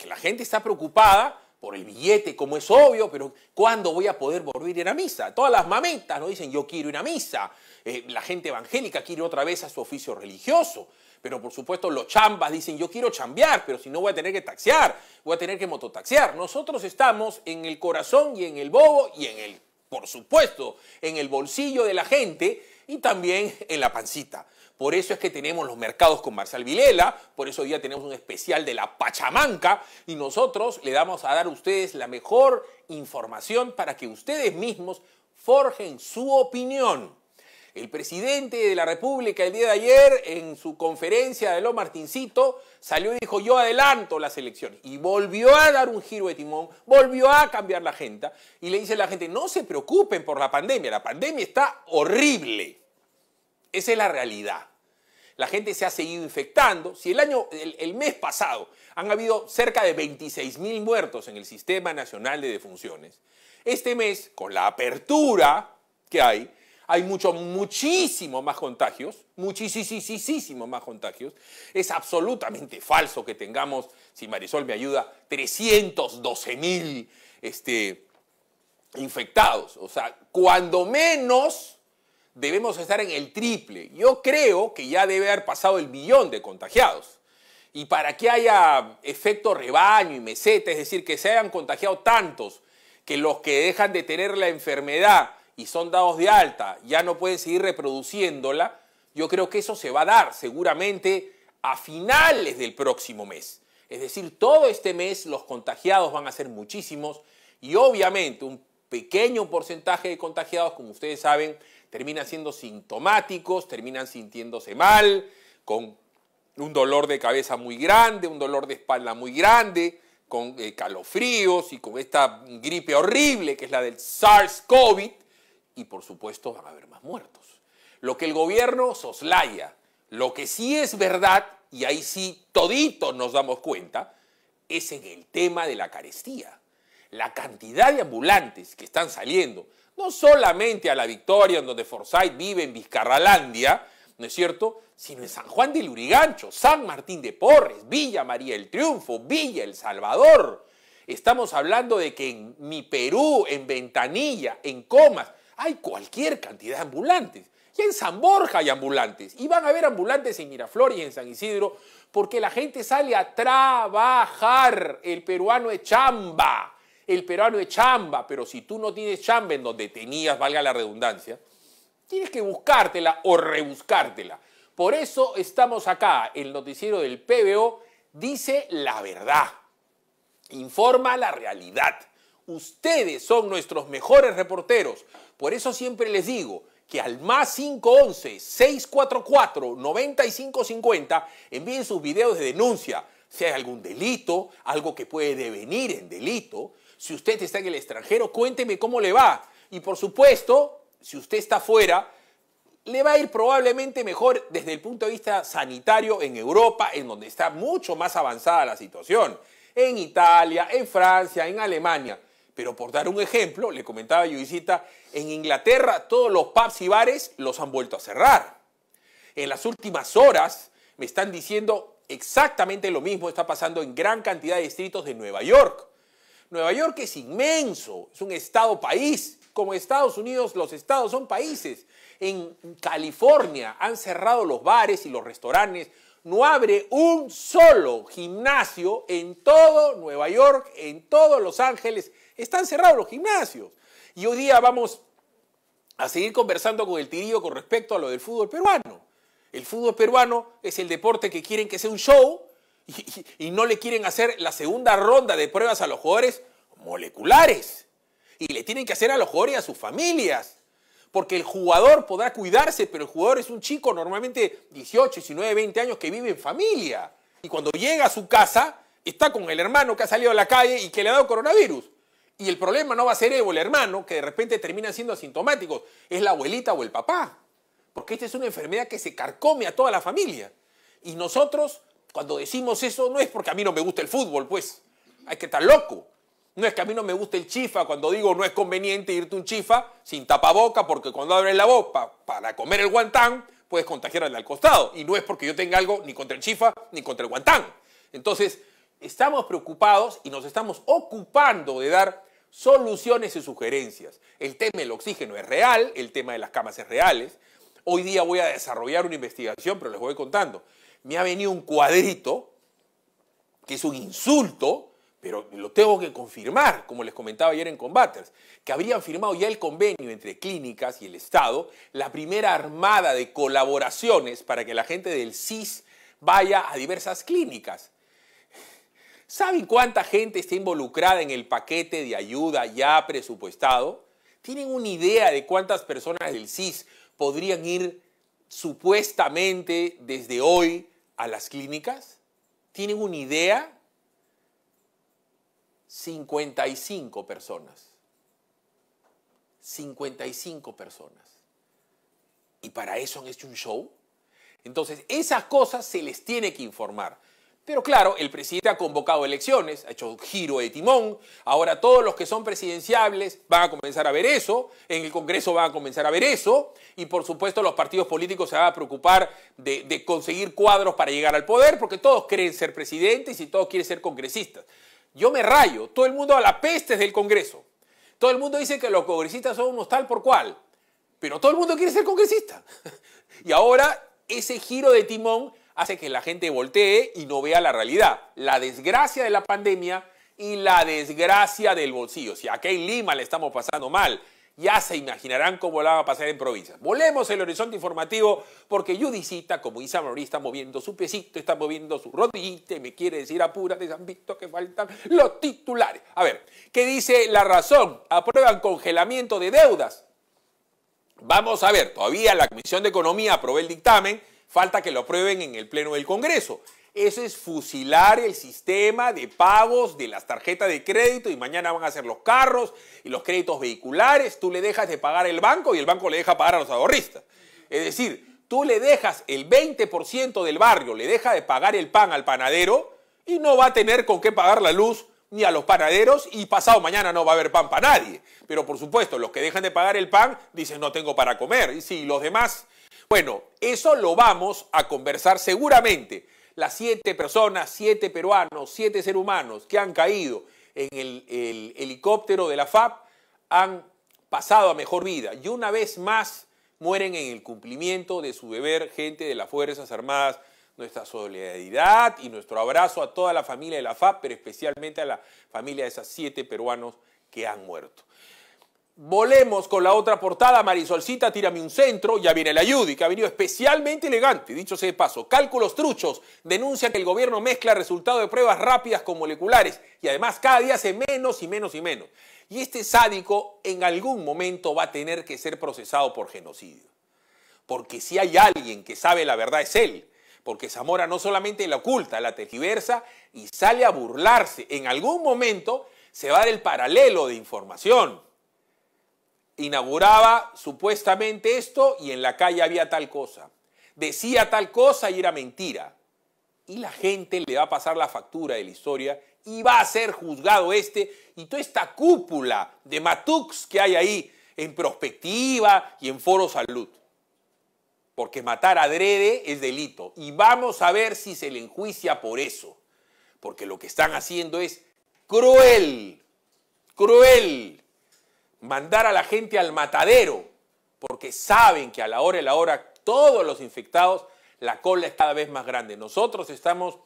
Que la gente está preocupada por el billete, como es obvio, pero ¿cuándo voy a poder volver a ir a misa? Todas las mamitas no dicen yo quiero ir a misa, eh, la gente evangélica quiere otra vez a su oficio religioso, pero por supuesto los chambas dicen yo quiero chambear, pero si no voy a tener que taxear, voy a tener que mototaxear. Nosotros estamos en el corazón y en el bobo y en el, por supuesto, en el bolsillo de la gente y también en la pancita. Por eso es que tenemos los mercados con Marcial Vilela, por eso hoy día tenemos un especial de la Pachamanca y nosotros le damos a dar a ustedes la mejor información para que ustedes mismos forjen su opinión. El presidente de la República el día de ayer en su conferencia de Lo Martincito salió y dijo yo adelanto las elecciones y volvió a dar un giro de timón, volvió a cambiar la agenda y le dice a la gente no se preocupen por la pandemia, la pandemia está horrible. Esa es la realidad. La gente se ha seguido infectando. Si el año, el, mes pasado han habido cerca de 26 mil muertos en el Sistema Nacional de Defunciones, este mes, con la apertura que hay, hay mucho, muchísimo más contagios, muchísimo más contagios. Es absolutamente falso que tengamos, si Marisol me ayuda, 312 mil este, infectados. O sea, cuando menos debemos estar en el triple. Yo creo que ya debe haber pasado el millón de contagiados. Y para que haya efecto rebaño y meseta, es decir, que se hayan contagiado tantos que los que dejan de tener la enfermedad y son dados de alta ya no pueden seguir reproduciéndola, yo creo que eso se va a dar seguramente a finales del próximo mes. Es decir, todo este mes los contagiados van a ser muchísimos y obviamente un pequeño porcentaje de contagiados, como ustedes saben, termina siendo sintomáticos, terminan sintiéndose mal, con un dolor de cabeza muy grande, un dolor de espalda muy grande, con eh, calofríos y con esta gripe horrible que es la del SARS-CoV, y por supuesto van a haber más muertos. Lo que el gobierno soslaya, lo que sí es verdad, y ahí sí todito nos damos cuenta, es en el tema de la carestía la cantidad de ambulantes que están saliendo, no solamente a la Victoria, en donde Forsyth vive en Vizcarralandia, ¿no es cierto? Sino en San Juan de Lurigancho San Martín de Porres, Villa María el Triunfo, Villa El Salvador. Estamos hablando de que en mi Perú, en Ventanilla, en Comas, hay cualquier cantidad de ambulantes. Y en San Borja hay ambulantes. Y van a haber ambulantes en Miraflores y en San Isidro, porque la gente sale a trabajar. El peruano es chamba el peruano es chamba, pero si tú no tienes chamba en donde tenías, valga la redundancia, tienes que buscártela o rebuscártela. Por eso estamos acá, el noticiero del PBO dice la verdad, informa la realidad. Ustedes son nuestros mejores reporteros. Por eso siempre les digo que al más 511-644-9550 envíen sus videos de denuncia, si hay algún delito, algo que puede devenir en delito, si usted está en el extranjero, cuénteme cómo le va. Y por supuesto, si usted está fuera, le va a ir probablemente mejor desde el punto de vista sanitario en Europa, en donde está mucho más avanzada la situación. En Italia, en Francia, en Alemania. Pero por dar un ejemplo, le comentaba yo visita en Inglaterra todos los pubs y bares los han vuelto a cerrar. En las últimas horas me están diciendo exactamente lo mismo está pasando en gran cantidad de distritos de Nueva York. Nueva York es inmenso, es un estado país. Como Estados Unidos, los estados son países. En California han cerrado los bares y los restaurantes. No abre un solo gimnasio en todo Nueva York, en todo Los Ángeles. Están cerrados los gimnasios. Y hoy día vamos a seguir conversando con el tirillo con respecto a lo del fútbol peruano. El fútbol peruano es el deporte que quieren que sea un show, y, no le quieren hacer la segunda ronda de pruebas a los jugadores moleculares. Y le tienen que hacer a los jugadores y a sus familias. Porque el jugador podrá cuidarse, pero el jugador es un chico normalmente 18, 19, 20 años que vive en familia. Y cuando llega a su casa, está con el hermano que ha salido a la calle y que le ha dado coronavirus. Y el problema no va a ser o el hermano, que de repente termina siendo asintomáticos, es la abuelita o el papá. Porque esta es una enfermedad que se carcome a toda la familia. Y nosotros cuando decimos eso no es porque a mí no me gusta el fútbol, pues. Hay que estar loco. No es que a mí no me guste el chifa cuando digo no es conveniente irte un chifa sin tapaboca porque cuando abres la boca para comer el guantán puedes contagiar al costado. Y no es porque yo tenga algo ni contra el chifa ni contra el guantán. Entonces, estamos preocupados y nos estamos ocupando de dar soluciones y sugerencias. El tema del oxígeno es real, el tema de las camas es real. Hoy día voy a desarrollar una investigación, pero les voy contando me ha venido un cuadrito, que es un insulto, pero lo tengo que confirmar, como les comentaba ayer en Combaters, que habrían firmado ya el convenio entre clínicas y el Estado, la primera armada de colaboraciones para que la gente del CIS vaya a diversas clínicas. ¿Saben cuánta gente está involucrada en el paquete de ayuda ya presupuestado? ¿Tienen una idea de cuántas personas del CIS podrían ir supuestamente desde hoy a las clínicas? ¿Tienen una idea? 55 personas. 55 personas. ¿Y para eso han hecho un show? Entonces, esas cosas se les tiene que informar. Pero claro, el presidente ha convocado elecciones, ha hecho giro de timón, ahora todos los que son presidenciables van a comenzar a ver eso, en el Congreso van a comenzar a ver eso, y por supuesto los partidos políticos se van a preocupar de, conseguir cuadros para llegar al poder, porque todos quieren ser presidentes y todos quieren ser congresistas. Yo me rayo, todo el mundo a la peste del Congreso. Todo el mundo dice que los congresistas somos tal por cual, pero todo el mundo quiere ser congresista. Y ahora ese giro de timón hace que la gente voltee y no vea la realidad. La desgracia de la pandemia y la desgracia del bolsillo. Si acá en Lima le estamos pasando mal, ya se imaginarán cómo la va a pasar en provincias. Volemos el horizonte informativo porque Judicita, como dice Mauricio, está moviendo su pesito, está moviendo su rodillita y me quiere decir apúrate, han visto que faltan los titulares. A ver, ¿qué dice la razón? Aprueban congelamiento de deudas. Vamos a ver, todavía la Comisión de Economía aprobó el dictamen Falta que lo aprueben en el Pleno del Congreso. Eso es fusilar el sistema de pagos de las tarjetas de crédito y mañana van a ser los carros y los créditos vehiculares. Tú le dejas de pagar al banco y el banco le deja pagar a los ahorristas. Es decir, tú le dejas el 20% del barrio, le deja de pagar el pan al panadero y no va a tener con qué pagar la luz ni a los panaderos y pasado mañana no va a haber pan para nadie. Pero por supuesto, los que dejan de pagar el pan dicen no tengo para comer. Y si los demás bueno, eso lo vamos a conversar seguramente. Las siete personas, siete peruanos, siete seres humanos que han caído en el, helicóptero de la FAP han pasado a mejor vida y una vez más mueren en el cumplimiento de su deber, gente de las Fuerzas Armadas. Nuestra solidaridad y nuestro abrazo a toda la familia de la FAP, pero especialmente a la familia de esas siete peruanos que han muerto. Volemos con la otra portada, Marisolcita, tírame un centro, ya viene la Yudi, que ha venido especialmente elegante, dicho sea de paso. Cálculos truchos, denuncia que el gobierno mezcla resultado de pruebas rápidas con moleculares y además cada día hace menos y menos y menos. Y este sádico en algún momento va a tener que ser procesado por genocidio. Porque si hay alguien que sabe la verdad es él, porque Zamora no solamente la oculta, la tergiversa y sale a burlarse. En algún momento se va del paralelo de información inauguraba supuestamente esto y en la calle había tal cosa. Decía tal cosa y era mentira. Y la gente le va a pasar la factura de la historia y va a ser juzgado este y toda esta cúpula de Matux que hay ahí en prospectiva y en foro salud. Porque matar adrede es delito y vamos a ver si se le enjuicia por eso. Porque lo que están haciendo es cruel, cruel mandar a la gente al matadero, porque saben que a la hora y la hora todos los infectados, la cola es cada vez más grande. Nosotros estamos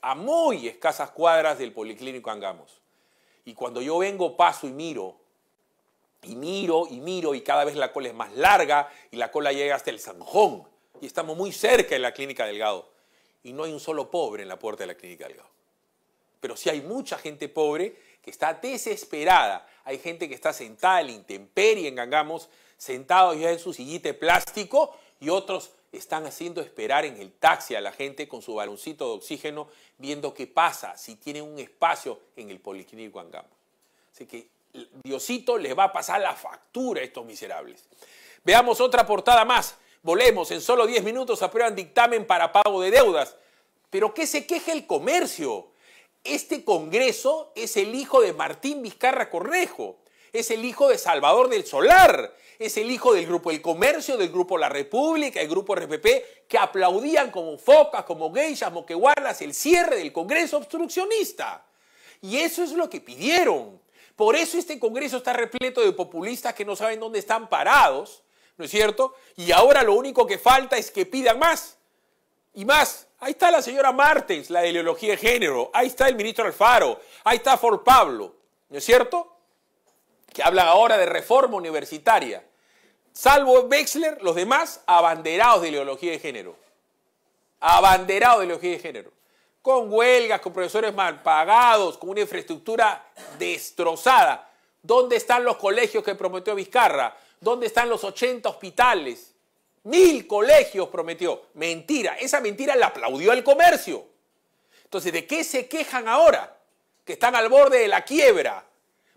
a muy escasas cuadras del Policlínico Angamos. Y cuando yo vengo, paso y miro, y miro, y miro, y cada vez la cola es más larga, y la cola llega hasta el zanjón. Y estamos muy cerca de la Clínica Delgado. Y no hay un solo pobre en la puerta de la Clínica Delgado. Pero si hay mucha gente pobre que está desesperada. Hay gente que está sentada en la intemperie en Gangamos, sentados ya en su sillite plástico y otros están haciendo esperar en el taxi a la gente con su baloncito de oxígeno, viendo qué pasa, si tienen un espacio en el Policlínico Gangamos. Así que Diosito les va a pasar la factura a estos miserables. Veamos otra portada más. Volemos, en solo 10 minutos aprueban dictamen para pago de deudas. Pero ¿qué se queja el comercio? este Congreso es el hijo de Martín Vizcarra Cornejo, es el hijo de Salvador del Solar, es el hijo del Grupo El Comercio, del Grupo La República, del Grupo RPP, que aplaudían como focas, como geishas, moqueguanas, el cierre del Congreso obstruccionista. Y eso es lo que pidieron. Por eso este Congreso está repleto de populistas que no saben dónde están parados, ¿no es cierto? Y ahora lo único que falta es que pidan más y más Ahí está la señora Martens, la de ideología de género. Ahí está el ministro Alfaro. Ahí está For Pablo. ¿No es cierto? Que hablan ahora de reforma universitaria. Salvo Wexler, los demás abanderados de ideología de género. Abanderados de ideología de género. Con huelgas, con profesores mal pagados, con una infraestructura destrozada. ¿Dónde están los colegios que prometió Vizcarra? ¿Dónde están los 80 hospitales? Mil colegios prometió. Mentira. Esa mentira la aplaudió el comercio. Entonces, ¿de qué se quejan ahora? Que están al borde de la quiebra.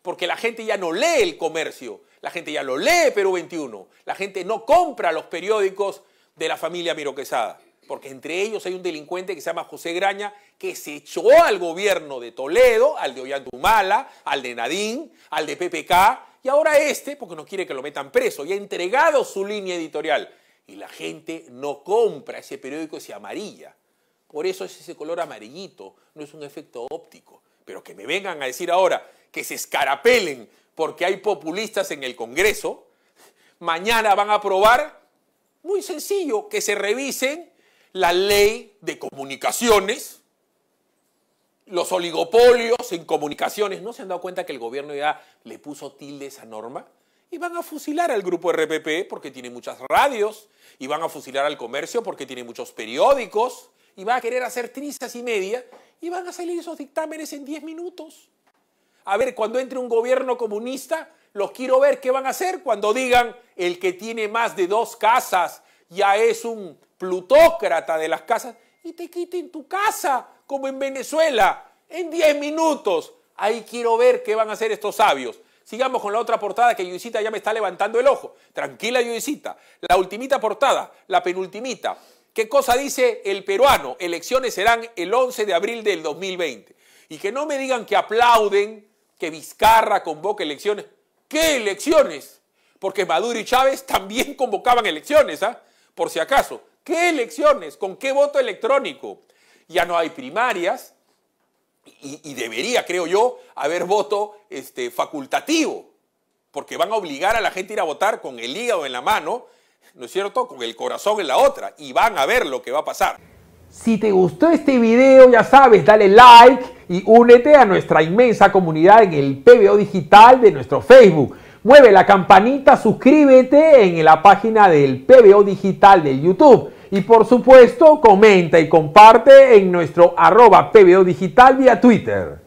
Porque la gente ya no lee el comercio. La gente ya lo lee Perú 21. La gente no compra los periódicos de la familia Miroquesada. Porque entre ellos hay un delincuente que se llama José Graña que se echó al gobierno de Toledo, al de Ollantumala, al de Nadín, al de PPK. Y ahora este, porque no quiere que lo metan preso, y ha entregado su línea editorial y la gente no compra ese periódico ese amarilla. Por eso es ese color amarillito, no es un efecto óptico. Pero que me vengan a decir ahora que se escarapelen porque hay populistas en el Congreso, mañana van a aprobar, muy sencillo, que se revisen la ley de comunicaciones, los oligopolios en comunicaciones. ¿No se han dado cuenta que el gobierno ya le puso tilde esa norma? y van a fusilar al grupo RPP porque tiene muchas radios, y van a fusilar al comercio porque tiene muchos periódicos, y van a querer hacer trizas y media, y van a salir esos dictámenes en 10 minutos. A ver, cuando entre un gobierno comunista, los quiero ver qué van a hacer cuando digan el que tiene más de dos casas ya es un plutócrata de las casas y te quiten tu casa, como en Venezuela, en 10 minutos. Ahí quiero ver qué van a hacer estos sabios. Sigamos con la otra portada que Yudisita ya me está levantando el ojo. Tranquila, Yudisita. La ultimita portada, la penultimita. ¿Qué cosa dice el peruano? Elecciones serán el 11 de abril del 2020. Y que no me digan que aplauden que Vizcarra convoque elecciones. ¿Qué elecciones? Porque Maduro y Chávez también convocaban elecciones, ¿ah? Por si acaso. ¿Qué elecciones? ¿Con qué voto electrónico? Ya no hay primarias, y, debería, creo yo, haber voto este, facultativo, porque van a obligar a la gente a ir a votar con el hígado en la mano, ¿no es cierto?, con el corazón en la otra, y van a ver lo que va a pasar. Si te gustó este video, ya sabes, dale like y únete a nuestra inmensa comunidad en el PBO digital de nuestro Facebook. Mueve la campanita, suscríbete en la página del PBO digital de YouTube. Y por supuesto, comenta y comparte en nuestro arroba PBO Digital vía Twitter